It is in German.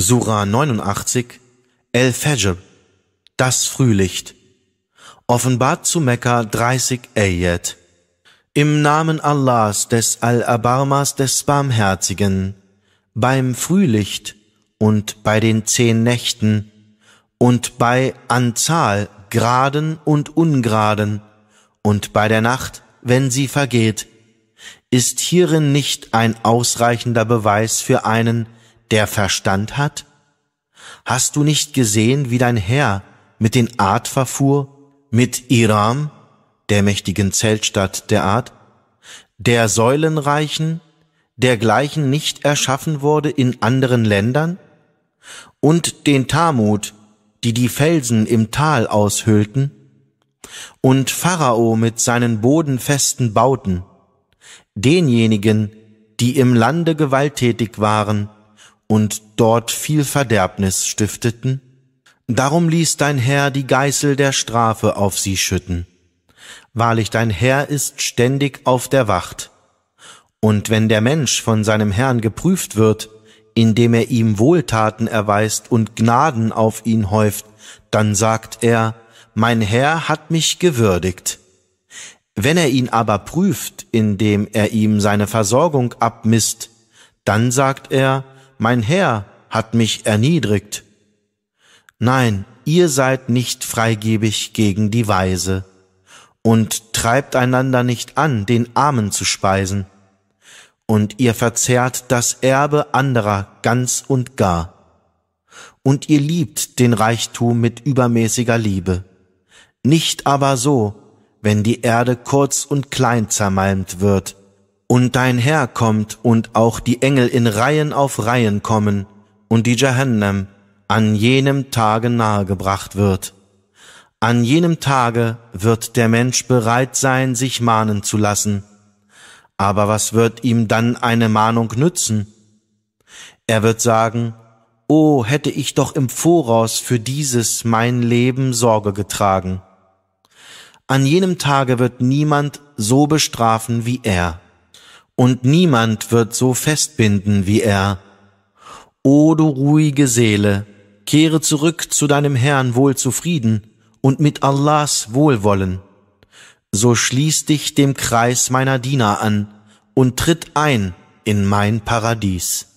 Surah 89, El-Fajr, das Frühlicht, offenbart zu Mekka 30 Ayat. Im Namen Allahs des Al-Abarmas des Barmherzigen, beim Frühlicht und bei den zehn Nächten und bei Anzahl Graden und Ungraden und bei der Nacht, wenn sie vergeht, ist hierin nicht ein ausreichender Beweis für einen, der Verstand hat? Hast du nicht gesehen, wie dein Herr mit den Art verfuhr, mit Iram, der mächtigen Zeltstadt der Art, der Säulenreichen, dergleichen nicht erschaffen wurde in anderen Ländern, und den Tamut, die die Felsen im Tal aushüllten? und Pharao mit seinen bodenfesten Bauten, denjenigen, die im Lande gewalttätig waren, und dort viel Verderbnis stifteten? Darum ließ dein Herr die Geißel der Strafe auf sie schütten. Wahrlich dein Herr ist ständig auf der Wacht. Und wenn der Mensch von seinem Herrn geprüft wird, indem er ihm Wohltaten erweist und Gnaden auf ihn häuft, dann sagt er, mein Herr hat mich gewürdigt. Wenn er ihn aber prüft, indem er ihm seine Versorgung abmisst, dann sagt er, mein Herr hat mich erniedrigt. Nein, ihr seid nicht freigebig gegen die Weise und treibt einander nicht an, den Armen zu speisen, und ihr verzehrt das Erbe anderer ganz und gar, und ihr liebt den Reichtum mit übermäßiger Liebe, nicht aber so, wenn die Erde kurz und klein zermalmt wird, und dein Herr kommt und auch die Engel in Reihen auf Reihen kommen und die Jahannam an jenem Tage nahegebracht wird. An jenem Tage wird der Mensch bereit sein, sich mahnen zu lassen. Aber was wird ihm dann eine Mahnung nützen? Er wird sagen, Oh, hätte ich doch im Voraus für dieses mein Leben Sorge getragen. An jenem Tage wird niemand so bestrafen wie er und niemand wird so festbinden wie er. O du ruhige Seele, kehre zurück zu deinem Herrn wohlzufrieden und mit Allahs Wohlwollen. So schließ dich dem Kreis meiner Diener an und tritt ein in mein Paradies.